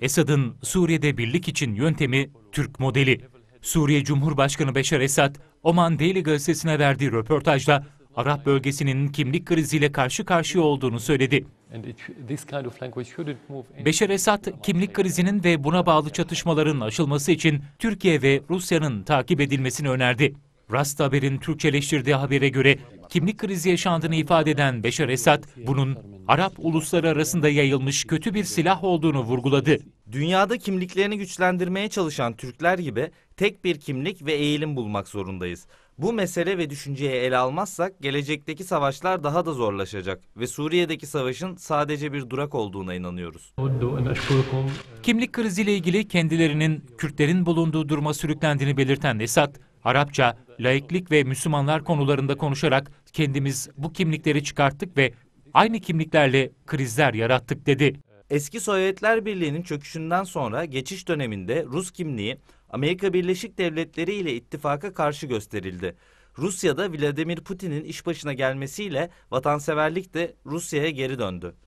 Esad'ın Suriye'de birlik için yöntemi Türk modeli. Suriye Cumhurbaşkanı Beşar Esad, Oman Daily gazetesine verdiği röportajda Arap bölgesinin kimlik kriziyle karşı karşıya olduğunu söyledi. Beşer Esad, kimlik krizinin ve buna bağlı çatışmaların aşılması için Türkiye ve Rusya'nın takip edilmesini önerdi. Rast Haber'in Türkçeleştirdiği habere göre kimlik krizi yaşandığını ifade eden Beşar Esad, bunun Arap ulusları arasında yayılmış kötü bir silah olduğunu vurguladı. Dünyada kimliklerini güçlendirmeye çalışan Türkler gibi tek bir kimlik ve eğilim bulmak zorundayız. Bu mesele ve düşünceyi ele almazsak gelecekteki savaşlar daha da zorlaşacak ve Suriye'deki savaşın sadece bir durak olduğuna inanıyoruz. Kimlik kriziyle ilgili kendilerinin Kürtlerin bulunduğu duruma sürüklendiğini belirten Esad, Arapça, laiklik ve Müslümanlar konularında konuşarak kendimiz bu kimlikleri çıkarttık ve aynı kimliklerle krizler yarattık dedi. Eski Sovyetler Birliği'nin çöküşünden sonra geçiş döneminde Rus kimliği Amerika Birleşik Devletleri ile ittifaka karşı gösterildi. Rusya'da Vladimir Putin'in iş başına gelmesiyle vatanseverlik de Rusya'ya geri döndü.